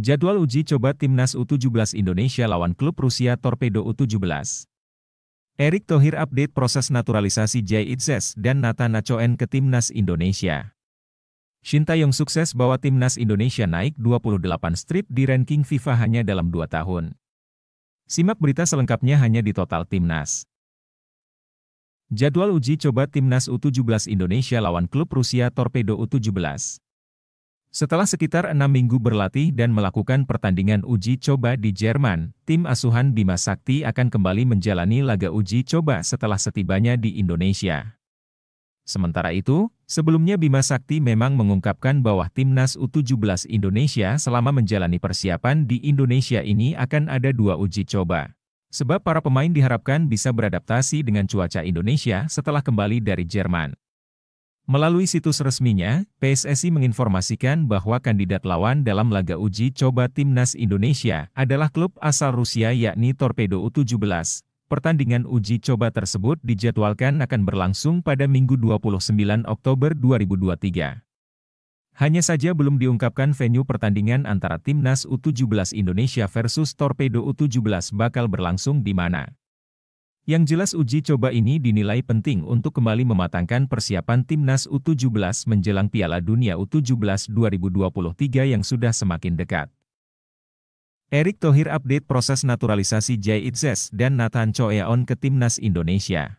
Jadwal uji coba Timnas U17 Indonesia lawan klub Rusia Torpedo U17. Erik Thohir update proses naturalisasi Jay Itzes dan Nathan Nacoen ke Timnas Indonesia. Shin Taeyong sukses bawa Timnas Indonesia naik 28 strip di ranking FIFA hanya dalam 2 tahun. Simak berita selengkapnya hanya di Total Timnas. Jadwal uji coba Timnas U17 Indonesia lawan klub Rusia Torpedo U17. Setelah sekitar enam minggu berlatih dan melakukan pertandingan uji coba di Jerman, tim asuhan Bima Sakti akan kembali menjalani laga uji coba setelah setibanya di Indonesia. Sementara itu, sebelumnya Bima Sakti memang mengungkapkan bahwa timnas U17 Indonesia selama menjalani persiapan di Indonesia ini akan ada dua uji coba. Sebab para pemain diharapkan bisa beradaptasi dengan cuaca Indonesia setelah kembali dari Jerman. Melalui situs resminya, PSSI menginformasikan bahwa kandidat lawan dalam laga uji coba Timnas Indonesia adalah klub asal Rusia yakni Torpedo U17. Pertandingan uji coba tersebut dijadwalkan akan berlangsung pada Minggu 29 Oktober 2023. Hanya saja belum diungkapkan venue pertandingan antara Timnas U17 Indonesia versus Torpedo U17 bakal berlangsung di mana. Yang jelas uji coba ini dinilai penting untuk kembali mematangkan persiapan timnas U17 menjelang Piala Dunia U17 2023 yang sudah semakin dekat. Erick Thohir update proses naturalisasi Jay Itzes dan Nathan Choeon ke timnas Indonesia.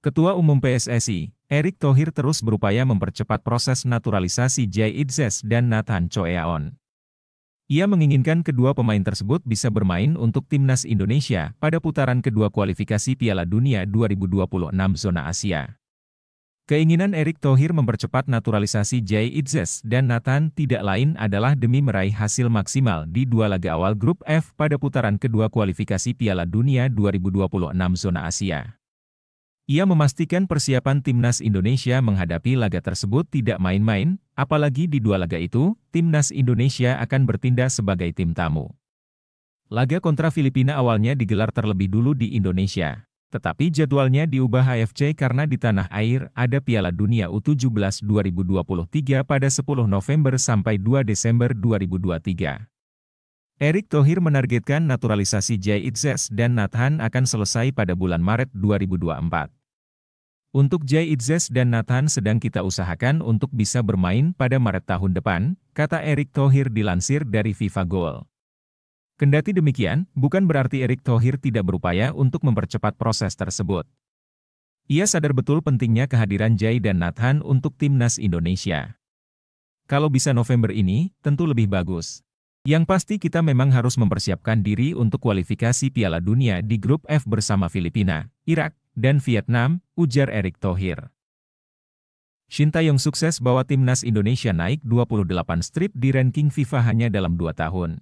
Ketua Umum PSSI, Erick Thohir terus berupaya mempercepat proses naturalisasi Jay Itzes dan Nathan Choeon. Ia menginginkan kedua pemain tersebut bisa bermain untuk timnas Indonesia pada putaran kedua kualifikasi Piala Dunia 2026 zona Asia. Keinginan Erick Thohir mempercepat naturalisasi Jay Itzes dan Nathan tidak lain adalah demi meraih hasil maksimal di dua laga awal grup F pada putaran kedua kualifikasi Piala Dunia 2026 zona Asia. Ia memastikan persiapan timnas Indonesia menghadapi laga tersebut tidak main-main, apalagi di dua laga itu, timnas Indonesia akan bertindak sebagai tim tamu. Laga kontra Filipina awalnya digelar terlebih dulu di Indonesia, tetapi jadwalnya diubah AFC karena di tanah air ada Piala Dunia U17 2023 pada 10 November sampai 2 Desember 2023. Erick Thohir menargetkan naturalisasi Jay Itzes dan Nathan akan selesai pada bulan Maret 2024. Untuk Jay Itzes dan Nathan sedang kita usahakan untuk bisa bermain pada Maret tahun depan, kata Erick Thohir dilansir dari FIFA Goal. Kendati demikian, bukan berarti Erick Thohir tidak berupaya untuk mempercepat proses tersebut. Ia sadar betul pentingnya kehadiran Jay dan Nathan untuk timnas Indonesia. Kalau bisa November ini, tentu lebih bagus. Yang pasti kita memang harus mempersiapkan diri untuk kualifikasi Piala Dunia di grup F bersama Filipina, Irak, dan Vietnam, ujar Erick Thohir. yang sukses bawa timnas Indonesia naik 28 strip di ranking FIFA hanya dalam dua tahun.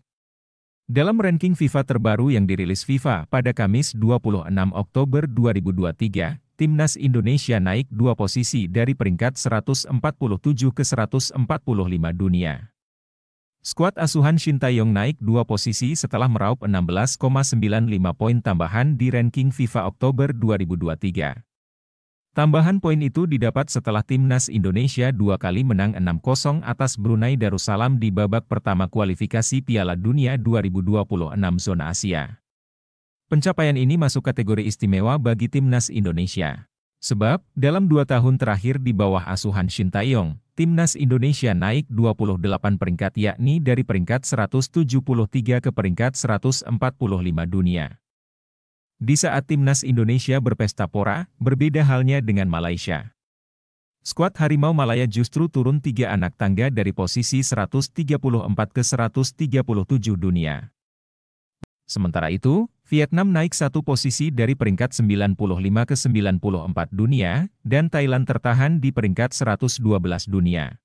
Dalam ranking FIFA terbaru yang dirilis FIFA pada Kamis 26 Oktober 2023, timnas Indonesia naik dua posisi dari peringkat 147 ke 145 dunia. Skuad asuhan Shin Tae-yong naik dua posisi setelah meraup 16,95 poin tambahan di ranking FIFA Oktober 2023. Tambahan poin itu didapat setelah timnas Indonesia dua kali menang 6-0 atas Brunei Darussalam di babak pertama kualifikasi Piala Dunia 2026 zona Asia. Pencapaian ini masuk kategori istimewa bagi timnas Indonesia. Sebab, dalam dua tahun terakhir di bawah asuhan Shin Tae-yong. Timnas Indonesia naik 28 peringkat yakni dari peringkat 173 ke peringkat 145 dunia. Di saat Timnas Indonesia berpesta pora, berbeda halnya dengan Malaysia. Skuad Harimau Malaya justru turun tiga anak tangga dari posisi 134 ke 137 dunia. Sementara itu, Vietnam naik satu posisi dari peringkat 95 ke 94 dunia, dan Thailand tertahan di peringkat 112 dunia.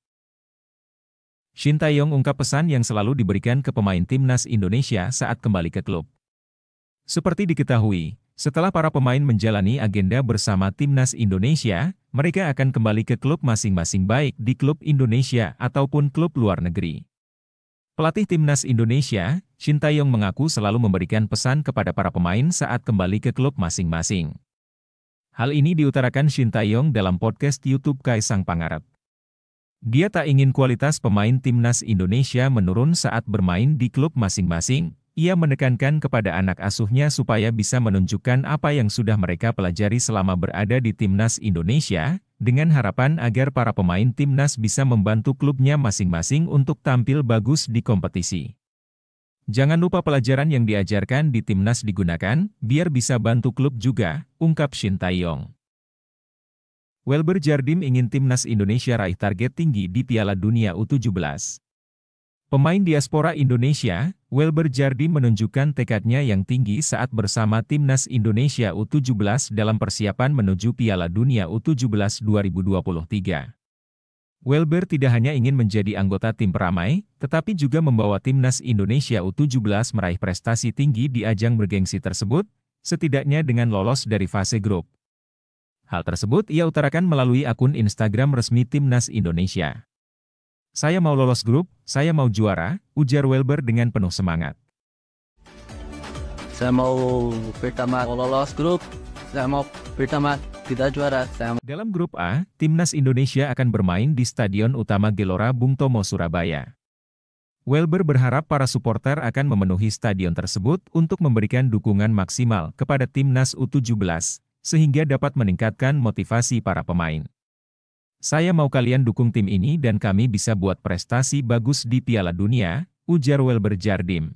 Shin Taeyong ungkap pesan yang selalu diberikan ke pemain timnas Indonesia saat kembali ke klub. Seperti diketahui, setelah para pemain menjalani agenda bersama timnas Indonesia, mereka akan kembali ke klub masing-masing baik di klub Indonesia ataupun klub luar negeri. Pelatih timnas Indonesia, Shin Taeyong mengaku selalu memberikan pesan kepada para pemain saat kembali ke klub masing-masing. Hal ini diutarakan Shin Taeyong dalam podcast YouTube Kaisang Pangarep. Dia tak ingin kualitas pemain timnas Indonesia menurun saat bermain di klub masing-masing. Ia menekankan kepada anak asuhnya supaya bisa menunjukkan apa yang sudah mereka pelajari selama berada di timnas Indonesia, dengan harapan agar para pemain timnas bisa membantu klubnya masing-masing untuk tampil bagus di kompetisi. Jangan lupa pelajaran yang diajarkan di timnas digunakan, biar bisa bantu klub juga, ungkap Shin Taeyong. Welber Jardim ingin timnas Indonesia raih target tinggi di Piala Dunia U17. Pemain diaspora Indonesia, Welber Jardi menunjukkan tekadnya yang tinggi saat bersama Timnas Indonesia U17 dalam persiapan menuju Piala Dunia U17 2023. Wilber tidak hanya ingin menjadi anggota tim peramai, tetapi juga membawa Timnas Indonesia U17 meraih prestasi tinggi di ajang bergengsi tersebut, setidaknya dengan lolos dari fase grup. Hal tersebut ia utarakan melalui akun Instagram resmi Timnas Indonesia. Saya mau lolos grup, saya mau juara, ujar Welber dengan penuh semangat. Saya mau pertama lolos grup, saya mau pertama kita juara. Saya mau... Dalam grup A, Timnas Indonesia akan bermain di Stadion Utama Gelora Bung Tomo, Surabaya. Welber berharap para supporter akan memenuhi stadion tersebut untuk memberikan dukungan maksimal kepada Timnas U17, sehingga dapat meningkatkan motivasi para pemain. Saya mau kalian dukung tim ini dan kami bisa buat prestasi bagus di Piala Dunia, ujar Welber Jardim.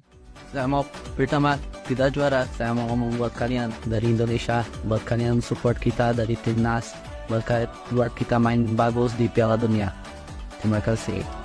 Saya mau pertama kita juara, saya mau ngomong buat kalian dari Indonesia, buat kalian support kita dari timnas, buat, buat kita main bagus di Piala Dunia. Terima kasih.